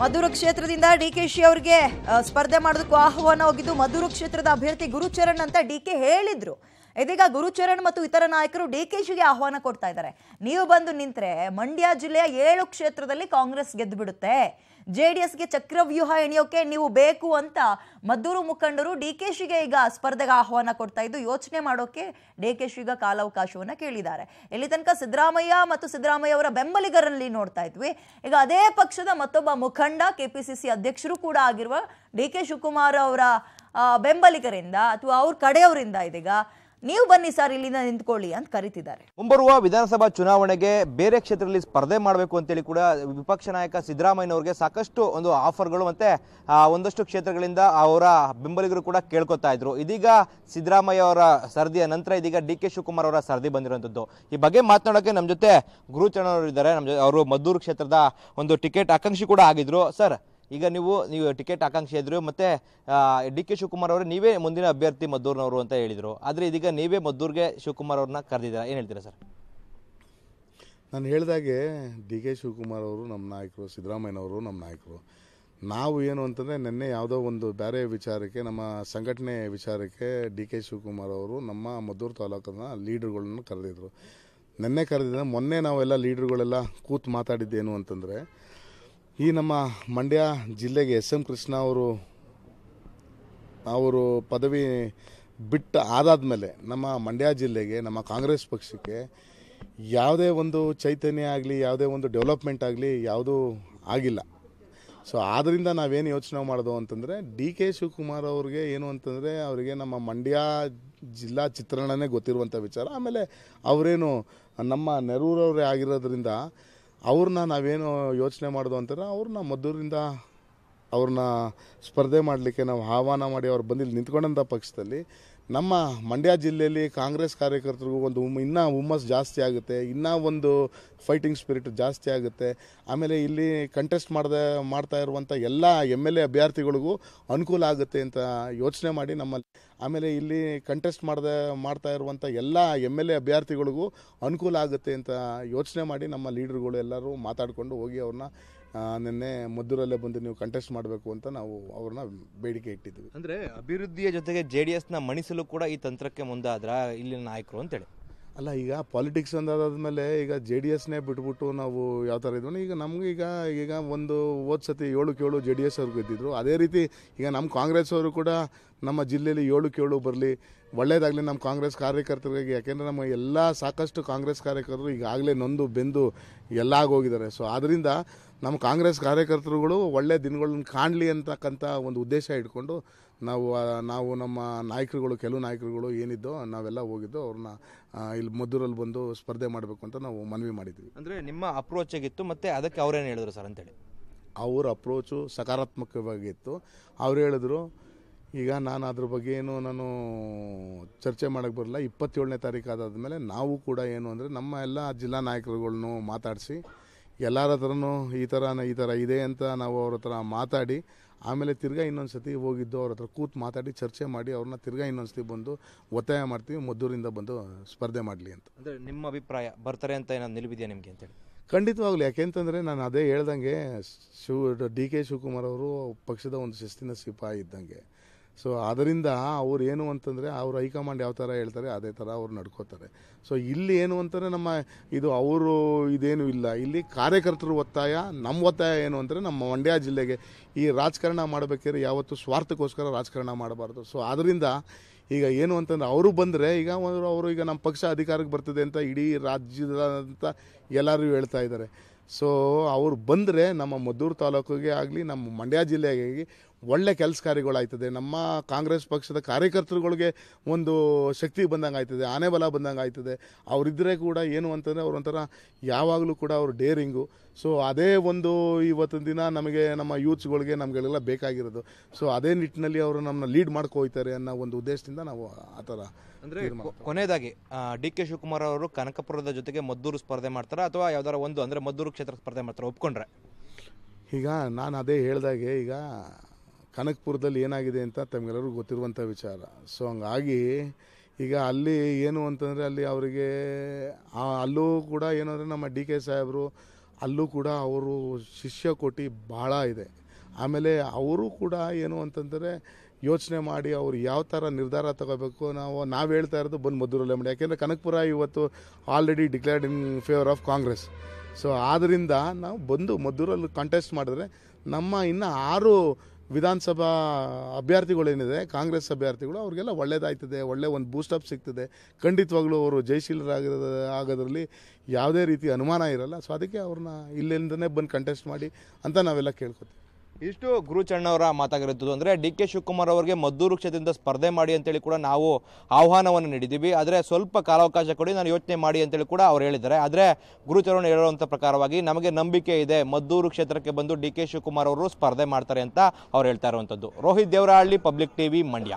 ಮಧುರ ಕ್ಷೇತ್ರದಿಂದ D K she ಅವರಿಗೆ ಸ್ಪರ್ಧೆ ಮಾಡೋದಕ್ಕೂ ಆಹ್ವಾನ ಹೋಗಿದ್ದು ಮಧುರ ಕ್ಷೇತ್ರದ ಅಭ್ಯರ್ಥಿ ಗುರುಚರಣ್ ಅಂತ ಡಿ ಕೆ ಹೇಳಿದ್ರು ಇದೀಗ ಗುರುಚರಣ್ ಮತ್ತು ಇತರ ನಾಯಕರು ಡಿ ಕೆ ಶಿಗೆ ಆಹ್ವಾನ ಕೊಡ್ತಾ ಇದ್ದಾರೆ ನೀವು ಬಂದು ನಿಂತರೆ ಮಂಡ್ಯ ಜಿಲ್ಲೆಯ ಏಳು ಕ್ಷೇತ್ರದಲ್ಲಿ ಕಾಂಗ್ರೆಸ್ ಗೆದ್ದು ಬಿಡುತ್ತೆ ಜೆ ಡಿ ಎಸ್ಗೆ ಚಕ್ರವ್ಯೂಹ ಎಣಿಯೋಕೆ ನೀವು ಬೇಕು ಅಂತ ಮದ್ದೂರು ಮುಖಂಡರು ಡಿ ಕೆ ಶಿಗೆ ಈಗ ಸ್ಪರ್ಧೆಗೆ ಆಹ್ವಾನ ಕೊಡ್ತಾ ಇದ್ದು ಯೋಚನೆ ಮಾಡೋಕೆ ಡಿ ಕೆ ಶಿಗ ಕಾಲಾವಕಾಶವನ್ನು ಕೇಳಿದ್ದಾರೆ ಇಲ್ಲಿ ತನಕ ಸಿದ್ದರಾಮಯ್ಯ ಮತ್ತು ಸಿದ್ದರಾಮಯ್ಯ ಅವರ ಬೆಂಬಲಿಗರಲ್ಲಿ ನೋಡ್ತಾ ಇದ್ವಿ ಈಗ ಅದೇ ಪಕ್ಷದ ಮತ್ತೊಬ್ಬ ಮುಖಂಡ ಕೆ ಪಿ ಸಿ ಸಿ ಅಧ್ಯಕ್ಷರು ಕೂಡ ಆಗಿರುವ ಡಿ ಕೆ ಶಿವಕುಮಾರ್ ಅವರ ಬೆಂಬಲಿಗರಿಂದ ಅಥವಾ ಅವ್ರ ಕಡೆಯವರಿಂದ ಇದೀಗ ನೀವು ಬನ್ನಿ ಸರ್ ಇಲ್ಲಿಂದ ನಿಂತ್ಕೊಳ್ಳಿ ಅಂತ ಕರಿತಿದ್ದಾರೆ ಮುಂಬರುವ ವಿಧಾನಸಭಾ ಚುನಾವಣೆಗೆ ಬೇರೆ ಕ್ಷೇತ್ರದಲ್ಲಿ ಸ್ಪರ್ಧೆ ಮಾಡಬೇಕು ಅಂತೇಳಿ ಕೂಡ ವಿಪಕ್ಷ ನಾಯಕ ಸಿದ್ದರಾಮಯ್ಯನವರಿಗೆ ಸಾಕಷ್ಟು ಒಂದು ಆಫರ್ಗಳು ಮತ್ತೆ ಒಂದಷ್ಟು ಕ್ಷೇತ್ರಗಳಿಂದ ಅವರ ಬೆಂಬಲಿಗರು ಕೂಡ ಕೇಳ್ಕೊತಾ ಇದ್ರು ಇದೀಗ ಸಿದ್ದರಾಮಯ್ಯ ಅವರ ಸರದಿಯ ನಂತರ ಇದೀಗ ಡಿ ಕೆ ಶಿವಕುಮಾರ್ ಅವರ ಸರದಿ ಬಂದಿರುವಂಥದ್ದು ಈ ಬಗ್ಗೆ ಮಾತನಾಡೋಕೆ ನಮ್ಮ ಜೊತೆ ಗುರುಚರಣ್ ಅವರು ಇದ್ದಾರೆ ನಮ್ಮ ಅವರು ಮದ್ದೂರು ಕ್ಷೇತ್ರದ ಒಂದು ಟಿಕೆಟ್ ಆಕಾಂಕ್ಷಿ ಕೂಡ ಆಗಿದ್ರು ಸರ್ ಈಗ ನೀವು ನೀವು ಟಿಕೆಟ್ ಆಕಾಂಕ್ಷಿ ಇದ್ರು ಮತ್ತು ಡಿ ಕೆ ಶಿವಕುಮಾರ್ ಅವರು ನೀವೇ ಮುಂದಿನ ಅಭ್ಯರ್ಥಿ ಮದ್ದೂರ್ನವರು ಅಂತ ಹೇಳಿದರು ಆದರೆ ಇದೀಗ ನೀವೇ ಮದ್ದೂರ್ಗೆ ಶಿವಕುಮಾರ್ ಅವ್ರನ್ನ ಕರೆದಿದ್ದೀರಾ ಏನು ಹೇಳ್ತೀರಾ ಸರ್ ನಾನು ಹೇಳಿದಾಗೆ ಡಿ ಕೆ ಶಿವಕುಮಾರ್ ಅವರು ನಮ್ಮ ನಾಯಕರು ಸಿದ್ದರಾಮಯ್ಯನವರು ನಮ್ಮ ನಾಯಕರು ನಾವು ಏನು ಅಂತಂದರೆ ನಿನ್ನೆ ಯಾವುದೋ ಒಂದು ಬೇರೆ ವಿಚಾರಕ್ಕೆ ನಮ್ಮ ಸಂಘಟನೆ ವಿಚಾರಕ್ಕೆ ಡಿ ಕೆ ಶಿವಕುಮಾರ್ ಅವರು ನಮ್ಮ ಮದ್ದೂರು ತಾಲೂಕನ್ನ ಲೀಡರ್ಗಳನ್ನ ಕರೆದಿದ್ರು ನಿನ್ನೆ ಕರೆದಿದ್ದ ಮೊನ್ನೆ ನಾವೆಲ್ಲ ಲೀಡರ್ಗಳೆಲ್ಲ ಕೂತು ಮಾತಾಡಿದ್ದೇನು ಅಂತಂದರೆ ಈ ನಮ್ಮ ಮಂಡ್ಯ ಜಿಲ್ಲೆಗೆ ಎಸ್ ಎಂ ಕೃಷ್ಣ ಅವರು ಅವರು ಪದವಿ ಬಿಟ್ಟು ಆದಾದ ಮೇಲೆ ನಮ್ಮ ಮಂಡ್ಯ ಜಿಲ್ಲೆಗೆ ನಮ್ಮ ಕಾಂಗ್ರೆಸ್ ಪಕ್ಷಕ್ಕೆ ಯಾವುದೇ ಒಂದು ಚೈತನ್ಯ ಆಗಲಿ ಯಾವುದೇ ಒಂದು ಡೆವಲಪ್ಮೆಂಟ್ ಆಗಲಿ ಯಾವುದೂ ಆಗಿಲ್ಲ ಸೊ ಆದ್ದರಿಂದ ನಾವೇನು ಯೋಚನೆ ಮಾಡೋದು ಅಂತಂದರೆ ಡಿ ಕೆ ಶಿವಕುಮಾರ್ ಅವ್ರಿಗೆ ಏನು ಅಂತಂದರೆ ಅವರಿಗೆ ನಮ್ಮ ಮಂಡ್ಯ ಜಿಲ್ಲಾ ಚಿತ್ರಣನೇ ಗೊತ್ತಿರುವಂಥ ವಿಚಾರ ಆಮೇಲೆ ಅವರೇನು ನಮ್ಮ ನೆರೂರವರೇ ಆಗಿರೋದ್ರಿಂದ ಅವ್ರನ್ನ ನಾವೇನು ಯೋಚನೆ ಮಾಡೋದು ಅಂತಂದ್ರೆ ಅವ್ರನ್ನ ಮದ್ದೂರಿಂದ ಅವ್ರನ್ನ ಸ್ಪರ್ಧೆ ಮಾಡಲಿಕ್ಕೆ ನಾವು ಆಹ್ವಾನ ಮಾಡಿ ಅವ್ರು ಬಂದಿಲ್ಲಿ ನಿಂತ್ಕೊಂಡಂಥ ಪಕ್ಷದಲ್ಲಿ ನಮ್ಮ ಮಂಡ್ಯ ಜಿಲ್ಲೆಯಲ್ಲಿ ಕಾಂಗ್ರೆಸ್ ಕಾರ್ಯಕರ್ತರಿಗೂ ಒಂದು ಇನ್ನೂ ಹುಮ್ಮಸ್ ಜಾಸ್ತಿ ಆಗುತ್ತೆ ಇನ್ನೂ ಒಂದು ಫೈಟಿಂಗ್ ಸ್ಪಿರಿಟ್ ಜಾಸ್ತಿ ಆಗುತ್ತೆ ಆಮೇಲೆ ಇಲ್ಲಿ ಕಂಟೆಸ್ಟ್ ಮಾಡದೆ ಮಾಡ್ತಾ ಇರುವಂಥ ಎಲ್ಲ ಎಮ್ ಎಲ್ ಎ ಅಭ್ಯರ್ಥಿಗಳಿಗೂ ಅನುಕೂಲ ಆಗುತ್ತೆ ಅಂತ ಯೋಚನೆ ಮಾಡಿ ನಮ್ಮಲ್ಲಿ ಆಮೇಲೆ ಇಲ್ಲಿ ಕಂಟೆಸ್ಟ್ ಮಾಡದೆ ಮಾಡ್ತಾ ಇರುವಂಥ ಎಲ್ಲ ಎಮ್ ಎಲ್ ಎ ಅಭ್ಯರ್ಥಿಗಳಿಗೂ ಅನುಕೂಲ ಆಗುತ್ತೆ ಅಂತ ಯೋಚನೆ ಮಾಡಿ ನಮ್ಮ ಲೀಡರ್ಗಳು ಎಲ್ಲರೂ ಮಾತಾಡಿಕೊಂಡು ಹೋಗಿ ಅವ್ರನ್ನ ನಿನ್ನೆ ಮದ್ದೂರಲ್ಲೇ ಬಂದು ನೀವು ಕಂಟೆಸ್ಟ್ ಮಾಡಬೇಕು ಅಂತ ನಾವು ಅವ್ರನ್ನ ಬೇಡಿಕೆ ಇಟ್ಟಿದ್ವಿ ಅಂದರೆ ಅಭಿವೃದ್ಧಿಯ ಜೊತೆಗೆ ಜೆ ಡಿ ಎಸ್ನ ಮಣಿಸಲು ಕೂಡ ಈ ತಂತ್ರಕ್ಕೆ ಮುಂದಾದ್ರ ಇಲ್ಲಿನ ನಾಯಕರು ಅಂತೇಳಿ ಅಲ್ಲ ಈಗ ಪಾಲಿಟಿಕ್ಸ್ ಒಂದಾದ್ಮೇಲೆ ಈಗ ಜೆ ಡಿ ಎಸ್ನೇ ಬಿಟ್ಬಿಟ್ಟು ನಾವು ಯಾವ ಥರ ಇದ್ವಿ ಈಗ ನಮ್ಗೆ ಈಗ ಒಂದು ಹೋದ ಸತಿ ಏಳು ಕೇಳು ಜೆ ಡಿ ಎಸ್ ಅವ್ರಿಗೆ ಇದ್ದಿದ್ರು ಅದೇ ರೀತಿ ಈಗ ನಮ್ಮ ಕಾಂಗ್ರೆಸ್ ಅವರು ಕೂಡ ನಮ್ಮ ಜಿಲ್ಲೆಯಲ್ಲಿ ಏಳು ಕೇಳು ಬರಲಿ ಒಳ್ಳೇದಾಗಲಿ ನಮ್ಮ ಕಾಂಗ್ರೆಸ್ ಕಾರ್ಯಕರ್ತರಿಗಾಗಿ ಯಾಕೆಂದರೆ ನಮ್ಮ ಎಲ್ಲ ಸಾಕಷ್ಟು ಕಾಂಗ್ರೆಸ್ ಕಾರ್ಯಕರ್ತರು ಈಗಾಗಲೇ ನೊಂದು ಬೆಂದು ಎಲ್ಲ ಆಗೋಗಿದ್ದಾರೆ ಸೊ ಆದ್ದರಿಂದ ನಮ್ಮ ಕಾಂಗ್ರೆಸ್ ಕಾರ್ಯಕರ್ತರುಗಳು ಒಳ್ಳೆಯ ದಿನಗಳನ್ನು ಕಾಣಲಿ ಅಂತಕ್ಕಂಥ ಒಂದು ಉದ್ದೇಶ ಇಟ್ಕೊಂಡು ನಾವು ನಾವು ನಮ್ಮ ನಾಯಕರುಗಳು ಕೆಲವು ನಾಯಕರುಗಳು ಏನಿದ್ದೋ ನಾವೆಲ್ಲ ಹೋಗಿದ್ದೋ ಅವ್ರನ್ನ ಇಲ್ಲಿ ಮದ್ದೂರಲ್ಲಿ ಬಂದು ಸ್ಪರ್ಧೆ ಮಾಡಬೇಕು ಅಂತ ನಾವು ಮನವಿ ಮಾಡಿದ್ವಿ ಅಂದರೆ ನಿಮ್ಮ ಅಪ್ರೋಚ್ ಆಗಿತ್ತು ಮತ್ತು ಅದಕ್ಕೆ ಅವ್ರೇನು ಹೇಳಿದ್ರು ಸರ್ ಅಂತೇಳಿ ಅವ್ರ ಅಪ್ರೋಚು ಸಕಾರಾತ್ಮಕವಾಗಿತ್ತು ಅವ್ರು ಹೇಳಿದ್ರು ಈಗ ನಾನು ಅದ್ರ ಬಗ್ಗೆ ಏನು ನಾನು ಚರ್ಚೆ ಮಾಡೋಕ್ಕೆ ಬರಲ್ಲ ಇಪ್ಪತ್ತೇಳನೇ ತಾರೀಕು ಮೇಲೆ ನಾವು ಕೂಡ ಏನು ಅಂದರೆ ನಮ್ಮ ಎಲ್ಲ ಜಿಲ್ಲಾ ನಾಯಕರುಗಳ್ನು ಮಾತಾಡಿಸಿ ಎಲ್ಲರ ಹತ್ರನೂ ಈ ಥರ ಈ ಥರ ಇದೆ ಅಂತ ನಾವು ಅವ್ರ ಹತ್ರ ಮಾತಾಡಿ ಆಮೇಲೆ ತಿರ್ಗಾ ಇನ್ನೊಂದು ಸತಿ ಹೋಗಿದ್ದು ಅವ್ರ ಹತ್ರ ಕೂತು ಮಾತಾಡಿ ಚರ್ಚೆ ಮಾಡಿ ಅವ್ರನ್ನ ತಿರ್ಗಾ ಇನ್ನೊಂದು ಸತಿ ಬಂದು ಒತ್ತಾಯ ಮಾಡ್ತೀವಿ ಮದ್ದೂರಿಂದ ಬಂದು ಸ್ಪರ್ಧೆ ಮಾಡಲಿ ಅಂತ ಅಂದರೆ ನಿಮ್ಮ ಅಭಿಪ್ರಾಯ ಬರ್ತಾರೆ ಅಂತ ನಾನು ನಿಲುವಿದೆಯಾ ನಿಮಗೆ ಅಂತೇಳಿ ಖಂಡಿತವಾಗ್ಲಿ ಯಾಕೆಂತಂದರೆ ನಾನು ಅದೇ ಹೇಳ್ದಂಗೆ ಶಿವ ಡಿ ಕೆ ಶಿವಕುಮಾರ್ ಅವರು ಪಕ್ಷದ ಒಂದು ಶಿಸ್ತಿನ ಸಿಪಾಯಿ ಇದ್ದಂಗೆ ಸೊ ಅದರಿಂದ ಅವ್ರು ಏನು ಅಂತಂದರೆ ಅವ್ರು ಹೈಕಮಾಂಡ್ ಯಾವ ಥರ ಹೇಳ್ತಾರೆ ಅದೇ ಥರ ಅವ್ರು ನಡ್ಕೋತಾರೆ ಸೊ ಇಲ್ಲಿ ಏನು ಅಂತಂದರೆ ನಮ್ಮ ಇದು ಅವರು ಇದೇನು ಇಲ್ಲ ಇಲ್ಲಿ ಕಾರ್ಯಕರ್ತರ ಒತ್ತಾಯ ನಮ್ಮ ಒತ್ತಾಯ ಏನು ಅಂದರೆ ನಮ್ಮ ಮಂಡ್ಯ ಜಿಲ್ಲೆಗೆ ಈ ರಾಜಕಾರಣ ಮಾಡಬೇಕಾದ್ರೆ ಯಾವತ್ತೂ ಸ್ವಾರ್ಥಕ್ಕೋಸ್ಕರ ರಾಜಕಾರಣ ಮಾಡಬಾರ್ದು ಸೊ ಆದ್ದರಿಂದ ಈಗ ಏನು ಅಂತಂದರೆ ಅವರು ಬಂದರೆ ಈಗ ಅವರು ಅವರು ಈಗ ನಮ್ಮ ಪಕ್ಷ ಅಧಿಕಾರಕ್ಕೆ ಬರ್ತದೆ ಅಂತ ಇಡೀ ಅಂತ ಎಲ್ಲರೂ ಹೇಳ್ತಾ ಇದ್ದಾರೆ ಸೊ ಅವ್ರು ಬಂದರೆ ನಮ್ಮ ಮದ್ದೂರು ತಾಲೂಕಿಗೆ ಆಗಲಿ ನಮ್ಮ ಮಂಡ್ಯ ಜಿಲ್ಲೆಗೆ ಒಳ್ಳೆ ಕೆಲಸಕಾರಿಗಳಾಯ್ತದೆ ನಮ್ಮ ಕಾಂಗ್ರೆಸ್ ಪಕ್ಷದ ಕಾರ್ಯಕರ್ತರುಗಳಿಗೆ ಒಂದು ಶಕ್ತಿ ಬಂದಂಗೆ ಆಯ್ತದೆ ಆನೆ ಬಲ ಬಂದಂಗೆ ಆಯ್ತದೆ ಅವರಿದ್ದರೆ ಕೂಡ ಏನು ಅಂತಂದರೆ ಅವ್ರ ಒಂಥರ ಯಾವಾಗಲೂ ಕೂಡ ಅವರು ಡೇರಿಂಗು ಸೊ ಅದೇ ಒಂದು ಇವತ್ತಿನ ದಿನ ನಮಗೆ ನಮ್ಮ ಯೂತ್ಸ್ಗಳಿಗೆ ನಮಗೆಲ್ಲ ಬೇಕಾಗಿರೋದು ಸೊ ಅದೇ ನಿಟ್ಟಿನಲ್ಲಿ ಅವರು ನಮ್ಮನ್ನ ಲೀಡ್ ಮಾಡ್ಕೋಯ್ತಾರೆ ಅನ್ನೋ ಒಂದು ಉದ್ದೇಶದಿಂದ ನಾವು ಆ ಥರ ಅಂದರೆ ಕೊನೆಯದಾಗಿ ಡಿ ಕೆ ಶಿವಕುಮಾರ್ ಅವರು ಕನಕಪುರದ ಜೊತೆಗೆ ಮದ್ದೂರು ಸ್ಪರ್ಧೆ ಮಾಡ್ತಾರೆ ಅಥವಾ ಯಾವ್ದಾರ ಒಂದು ಅಂದರೆ ಮದ್ದೂರು ಕ್ಷೇತ್ರ ಸ್ಪರ್ಧೆ ಮಾಡ್ತಾರೆ ಒಪ್ಕೊಂಡ್ರೆ ಈಗ ನಾನು ಅದೇ ಹೇಳಿದಾಗೆ ಈಗ ಕನಕಪುರದಲ್ಲಿ ಏನಾಗಿದೆ ಅಂತ ತಮಗೆಲ್ಲರಿಗೂ ಗೊತ್ತಿರುವಂಥ ವಿಚಾರ ಸೊ ಹಂಗಾಗಿ ಈಗ ಅಲ್ಲಿ ಏನು ಅಂತಂದರೆ ಅಲ್ಲಿ ಅವರಿಗೆ ಅಲ್ಲೂ ಕೂಡ ಏನಂದರೆ ನಮ್ಮ ಡಿ ಕೆ ಸಾಹೇಬರು ಅಲ್ಲೂ ಕೂಡ ಅವರು ಶಿಷ್ಯ ಕೋಟಿ ಭಾಳ ಇದೆ ಆಮೇಲೆ ಅವರು ಕೂಡ ಏನು ಅಂತಂದರೆ ಯೋಚನೆ ಮಾಡಿ ಅವರು ಯಾವ ಥರ ನಿರ್ಧಾರ ತಗೋಬೇಕು ನಾವು ನಾವು ಹೇಳ್ತಾ ಇರೋದು ಬಂದು ಮದ್ದೂರಲ್ಲೇ ಮಾಡಿ ಯಾಕೆಂದರೆ ಕನಕಪುರ ಇವತ್ತು already declared in favour of Congress so ಆದ್ದರಿಂದ ನಾವು ಬಂದು ಮದ್ದೂರಲ್ಲಿ ಕಾಂಟೆಸ್ಟ್ ಮಾಡಿದ್ರೆ ನಮ್ಮ ಇನ್ನು ಆರು ವಿಧಾನಸಭಾ ಅಭ್ಯರ್ಥಿಗಳೇನಿದೆ ಕಾಂಗ್ರೆಸ್ ಅಭ್ಯರ್ಥಿಗಳು ಅವ್ರಿಗೆಲ್ಲ ಒಳ್ಳೇದಾಯ್ತದೆ ಒಳ್ಳೆ ಒಂದು ಬೂಸ್ಟಪ್ ಸಿಗ್ತದೆ ಖಂಡಿತವಾಗ್ಲೂ ಅವರು ಜಯಶೀಲರಾಗ ಆಗೋದ್ರಲ್ಲಿ ಯಾವುದೇ ರೀತಿ ಅನುಮಾನ ಇರಲ್ಲ ಸೊ ಅದಕ್ಕೆ ಅವ್ರನ್ನ ಇಲ್ಲಿಂದನೇ ಬಂದು ಕಂಟೆಸ್ಟ್ ಮಾಡಿ ಅಂತ ನಾವೆಲ್ಲ ಕೇಳ್ಕೊತೀವಿ ಇಷ್ಟು ಗುರುಚಣ್ಣವರ ಮಾತಾಗಿರುತ್ತದೆ ಅಂದರೆ ಡಿ ಕೆ ಶಿವಕುಮಾರ್ ಅವರಿಗೆ ಮದ್ದೂರು ಕ್ಷೇತ್ರದಿಂದ ಸ್ಪರ್ಧೆ ಮಾಡಿ ಅಂತೇಳಿ ಕೂಡ ನಾವು ಆಹ್ವಾನವನ್ನು ನೀಡಿದ್ದೀವಿ ಆದರೆ ಸ್ವಲ್ಪ ಕಾಲಾವಕಾಶ ಕೊಡಿ ನಾನು ಯೋಚನೆ ಮಾಡಿ ಅಂತೇಳಿ ಕೂಡ ಅವ್ರು ಹೇಳಿದ್ದಾರೆ ಆದರೆ ಗುರುಚರಣ ಹೇಳುವಂಥ ಪ್ರಕಾರವಾಗಿ ನಮಗೆ ನಂಬಿಕೆ ಇದೆ ಮದ್ದೂರು ಕ್ಷೇತ್ರಕ್ಕೆ ಬಂದು ಡಿ ಕೆ ಶಿವಕುಮಾರ್ ಅವರು ಸ್ಪರ್ಧೆ ಮಾಡ್ತಾರೆ ಅಂತ ಅವ್ರು ಹೇಳ್ತಾ ಇರುವಂಥದ್ದು ರೋಹಿತ್ ದೇವರಹಳ್ಳಿ ಪಬ್ಲಿಕ್ ಟಿವಿ ಮಂಡ್ಯ